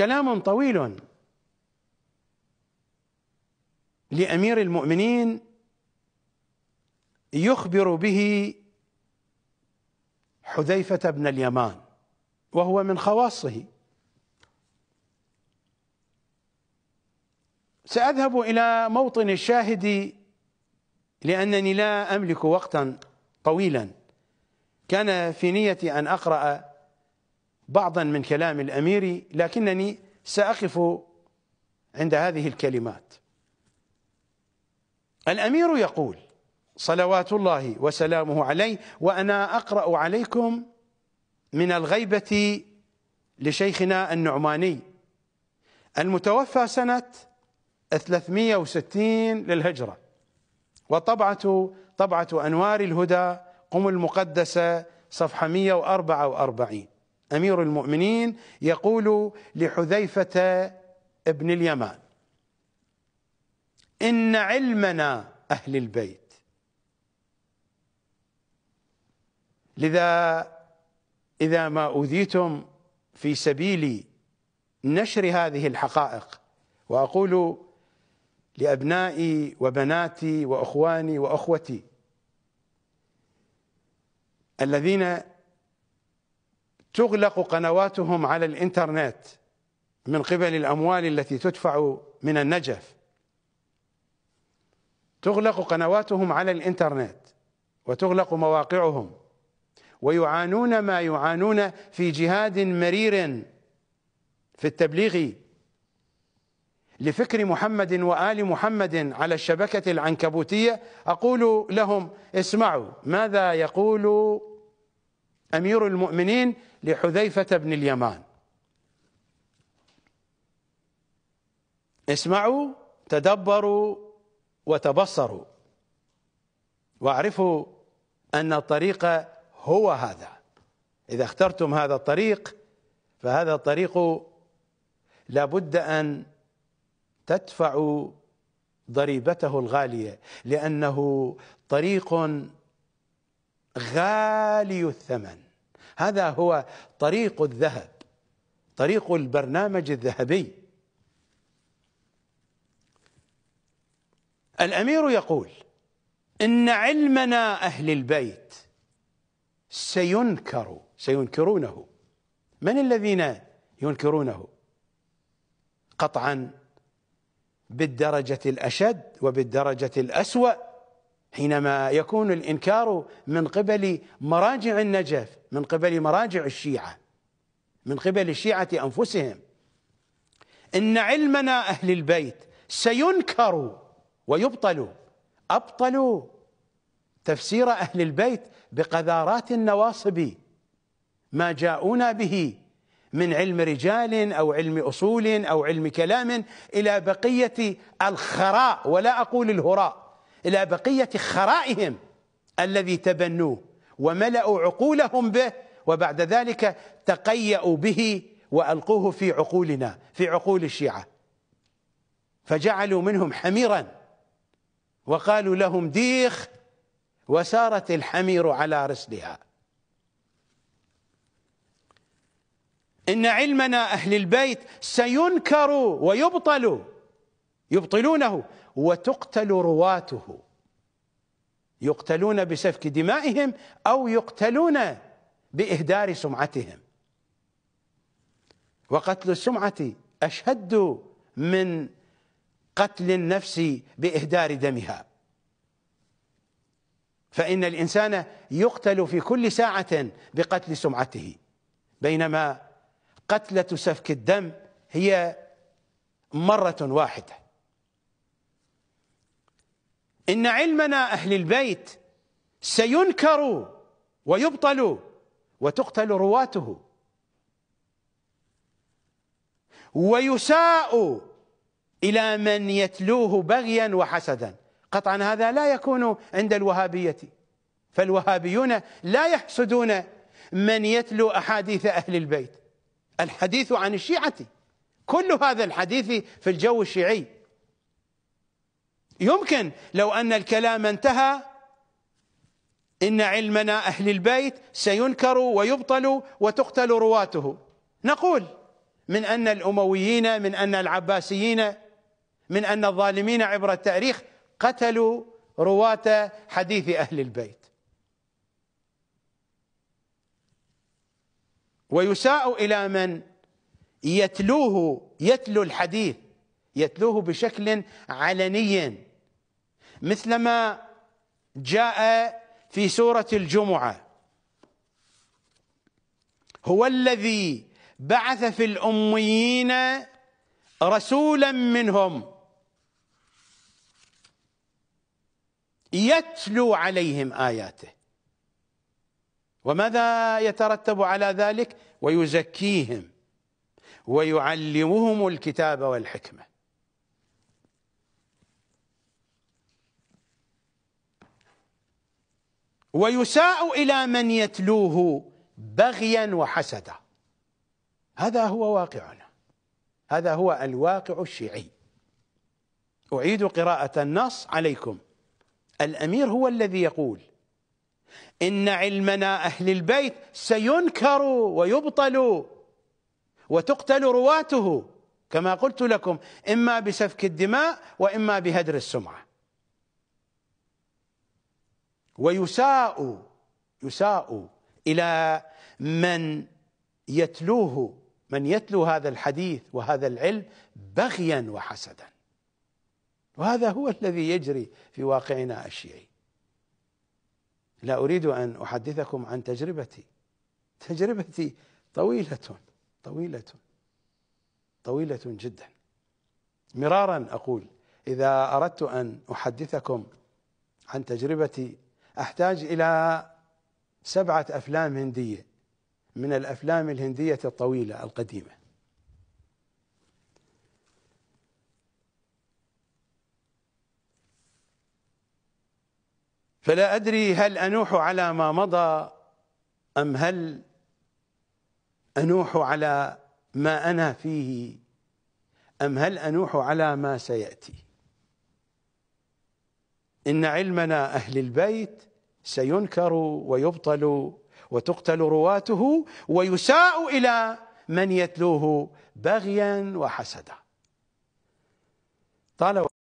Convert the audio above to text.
كلام طويل لامير المؤمنين يخبر به حذيفه بن اليمان وهو من خواصه ساذهب الى موطن الشاهد لانني لا املك وقتا طويلا كان في نيتي ان اقرا بعضا من كلام الامير لكنني ساقف عند هذه الكلمات الامير يقول صلوات الله وسلامه عليه وانا اقرا عليكم من الغيبه لشيخنا النعماني المتوفى سنه 360 للهجره وطبعه طبعه انوار الهدى قم المقدسه صفحه 144 امير المؤمنين يقول لحذيفه ابن اليمان ان علمنا اهل البيت لذا اذا ما اوذيتم في سبيل نشر هذه الحقائق واقول لابنائي وبناتي واخواني واخوتي الذين تغلق قنواتهم على الانترنت من قبل الاموال التي تدفع من النجف تغلق قنواتهم على الانترنت وتغلق مواقعهم ويعانون ما يعانون في جهاد مرير في التبليغ لفكر محمد وال محمد على الشبكه العنكبوتيه اقول لهم اسمعوا ماذا يقول أمير المؤمنين لحذيفة بن اليمان اسمعوا تدبروا وتبصروا واعرفوا أن الطريق هو هذا إذا اخترتم هذا الطريق فهذا الطريق لابد أن تدفعوا ضريبته الغالية لأنه طريق غالي الثمن هذا هو طريق الذهب طريق البرنامج الذهبي الامير يقول ان علمنا اهل البيت سينكر سينكرونه من الذين ينكرونه قطعا بالدرجه الاشد وبالدرجه الاسوا حينما يكون الإنكار من قبل مراجع النجف من قبل مراجع الشيعة من قبل الشيعة أنفسهم إن علمنا أهل البيت سينكر ويبطل أبطلوا تفسير أهل البيت بقذارات النواصب ما جاءونا به من علم رجال أو علم أصول أو علم كلام إلى بقية الخراء ولا أقول الهراء إلى بقية خرائهم الذي تبنوه وملأوا عقولهم به وبعد ذلك تقيأوا به وألقوه في عقولنا في عقول الشيعة فجعلوا منهم حميرا وقالوا لهم ديخ وسارت الحمير على رسلها إن علمنا أهل البيت سينكر ويبطل يبطلونه وتقتل رواته يقتلون بسفك دمائهم او يقتلون باهدار سمعتهم وقتل السمعه اشد من قتل النفس باهدار دمها فان الانسان يقتل في كل ساعه بقتل سمعته بينما قتله سفك الدم هي مره واحده إن علمنا أهل البيت سينكر ويبطل وتقتل رواته ويساء إلى من يتلوه بغيا وحسدا قطعا هذا لا يكون عند الوهابية فالوهابيون لا يحسدون من يتلو أحاديث أهل البيت الحديث عن الشيعة كل هذا الحديث في الجو الشيعي يمكن لو أن الكلام انتهى إن علمنا أهل البيت سينكر ويبطل وتقتل رواته نقول من أن الأمويين من أن العباسيين من أن الظالمين عبر التاريخ قتلوا رواة حديث أهل البيت ويساء إلى من يتلوه يتلو الحديث يتلوه بشكل علني مثلما جاء في سورة الجمعة هو الذي بعث في الأميين رسولا منهم يتلو عليهم آياته وماذا يترتب على ذلك ويزكيهم ويعلمهم الكتاب والحكمه ويساء إلى من يتلوه بغيا وحسدا هذا هو واقعنا هذا هو الواقع الشيعي أعيد قراءة النص عليكم الأمير هو الذي يقول إن علمنا أهل البيت سينكر ويبطل وتقتل رواته كما قلت لكم إما بسفك الدماء وإما بهدر السمعة ويساء يساء إلى من يتلوه من يتلو هذا الحديث وهذا العلم بغيا وحسدا وهذا هو الذي يجري في واقعنا الشيعي لا أريد أن أحدثكم عن تجربتي تجربتي طويلة طويلة طويلة جدا مرارا أقول إذا أردت أن أحدثكم عن تجربتي أحتاج إلى سبعة أفلام هندية من الأفلام الهندية الطويلة القديمة فلا أدري هل أنوح على ما مضى أم هل أنوح على ما أنا فيه أم هل أنوح على ما سيأتي إن علمنا أهل البيت سينكر ويبطل وتقتل رواته ويساء إلى من يتلوه بغيا وحسدا قال